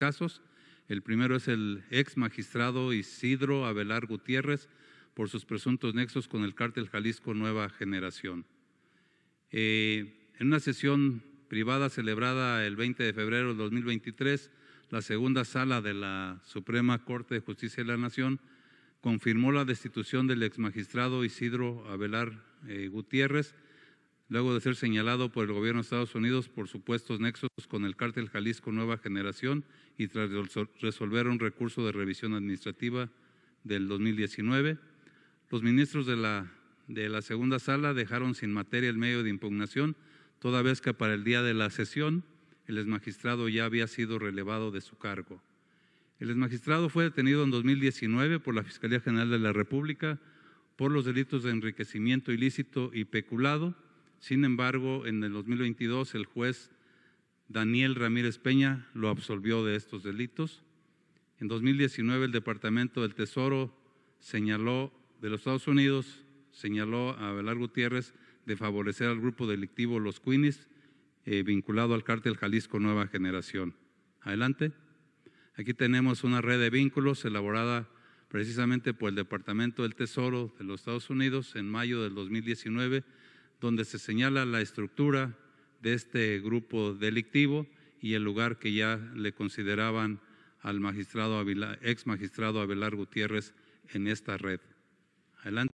casos. El primero es el ex magistrado Isidro Abelar Gutiérrez por sus presuntos nexos con el cártel Jalisco Nueva Generación. Eh, en una sesión privada celebrada el 20 de febrero de 2023, la segunda sala de la Suprema Corte de Justicia de la Nación confirmó la destitución del ex magistrado Isidro Abelar eh, Gutiérrez luego de ser señalado por el gobierno de Estados Unidos por supuestos nexos con el cártel Jalisco Nueva Generación y tras resolver un recurso de revisión administrativa del 2019, los ministros de la, de la segunda sala dejaron sin materia el medio de impugnación, toda vez que para el día de la sesión el exmagistrado ya había sido relevado de su cargo. El exmagistrado fue detenido en 2019 por la Fiscalía General de la República por los delitos de enriquecimiento ilícito y peculado, sin embargo, en el 2022 el juez Daniel Ramírez Peña lo absolvió de estos delitos. En 2019 el Departamento del Tesoro señaló de los Estados Unidos señaló a Belar Gutiérrez de favorecer al grupo delictivo Los Queenies eh, vinculado al cártel Jalisco Nueva Generación. Adelante. Aquí tenemos una red de vínculos elaborada precisamente por el Departamento del Tesoro de los Estados Unidos en mayo del 2019 donde se señala la estructura de este grupo delictivo y el lugar que ya le consideraban al magistrado ex magistrado Abelar Gutiérrez en esta red. Adelante.